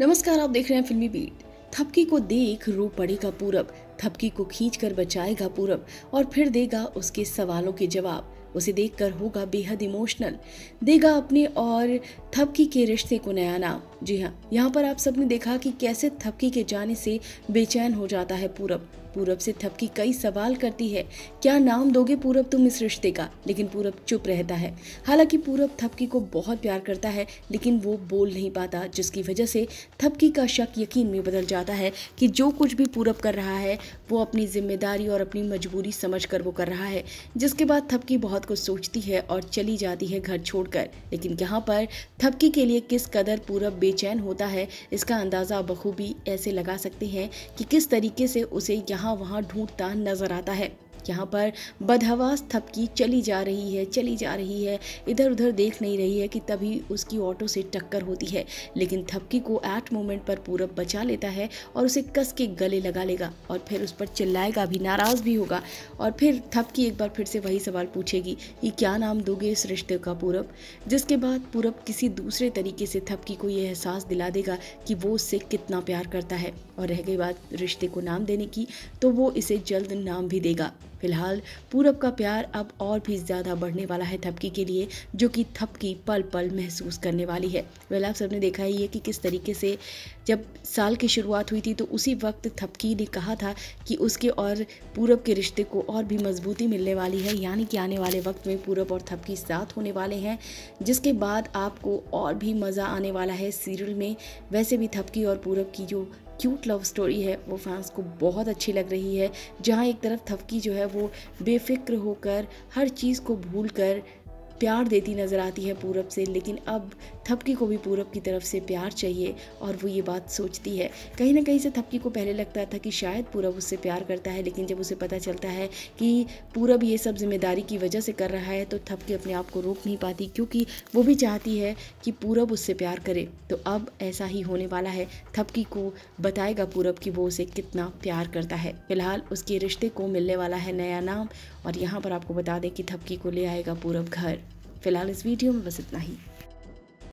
नमस्कार आप देख रहे हैं फिल्मी बीट थपकी को देख रो पड़ेगा पूरब थपकी को खींच कर बचाएगा पूरब और फिर देगा उसके सवालों के जवाब उसे देखकर होगा बेहद इमोशनल देगा अपने और थपकी के रिश्ते को नया नाम जी हाँ यहाँ पर आप सबने देखा कि कैसे थपकी के जाने से बेचैन हो जाता है पूरब पूरब से थपकी कई सवाल करती है क्या नाम दोगे पूरब तुम इस रिश्ते का लेकिन पूरब चुप रहता है हालांकि पूरब थपकी को बहुत प्यार करता है लेकिन वो बोल नहीं पाता जिसकी वजह से थपकी का शक यकीन में बदल जाता है कि जो कुछ भी पूरब कर रहा है वो अपनी जिम्मेदारी और अपनी मजबूरी समझ कर वो कर रहा है जिसके बाद थपकी बहुत बहुत कुछ सोचती है और चली जाती है घर छोड़कर लेकिन यहाँ पर थपकी के लिए किस कदर पूरब बेचैन होता है इसका अंदाज़ा बखूबी ऐसे लगा सकते हैं कि किस तरीके से उसे यहाँ वहाँ ढूंढता नजर आता है यहाँ पर बदहवास थपकी चली जा रही है चली जा रही है इधर उधर देख नहीं रही है कि तभी उसकी ऑटो से टक्कर होती है लेकिन थपकी को एट मोमेंट पर पूरब बचा लेता है और उसे कस के गले लगा लेगा और फिर उस पर चिल्लाएगा भी नाराज़ भी होगा और फिर थपकी एक बार फिर से वही सवाल पूछेगी कि क्या नाम दोगे इस रिश्ते का पूरब जिसके बाद पूरब किसी दूसरे तरीके से थपकी को यह एहसास दिला देगा कि वो उससे कितना प्यार करता है और रह गई बात रिश्ते को नाम देने की तो वो इसे जल्द नाम भी देगा फिलहाल पूरब का प्यार अब और भी ज़्यादा बढ़ने वाला है थपकी के लिए जो कि थपकी पल पल महसूस करने वाली है वह आप सबने देखा ही है कि किस तरीके से जब साल की शुरुआत हुई थी तो उसी वक्त थपकी ने कहा था कि उसके और पूरब के रिश्ते को और भी मजबूती मिलने वाली है यानी कि आने वाले वक्त में पूरब और थपकी साथ होने वाले हैं जिसके बाद आपको और भी मज़ा आने वाला है सीरियल में वैसे भी थपकी और पूरब की जो क्यूट लव स्टोरी है वो फैंस को बहुत अच्छी लग रही है जहाँ एक तरफ थपकी जो है वो बेफिक्र होकर हर चीज़ को भूल कर प्यार देती नज़र आती है पूरब से लेकिन अब थपकी को भी पूरब की तरफ से प्यार चाहिए और वो ये बात सोचती है कहीं ना कहीं से थपकी को पहले लगता था कि शायद पूरब उससे प्यार करता है लेकिन जब उसे पता चलता है कि पूरब ये सब जिम्मेदारी की वजह से कर रहा है तो थपकी अपने आप को रोक नहीं पाती क्योंकि वो भी चाहती है कि पूरब उससे प्यार करे तो अब ऐसा ही होने वाला है थपकी को बताएगा पूरब कि वो उसे कितना प्यार करता है फिलहाल उसके रिश्ते को मिलने वाला है नया नाम और यहाँ पर आपको बता दें कि थपकी को ले आएगा पूरब घर फिलहाल इस वीडियो में बस इतना ही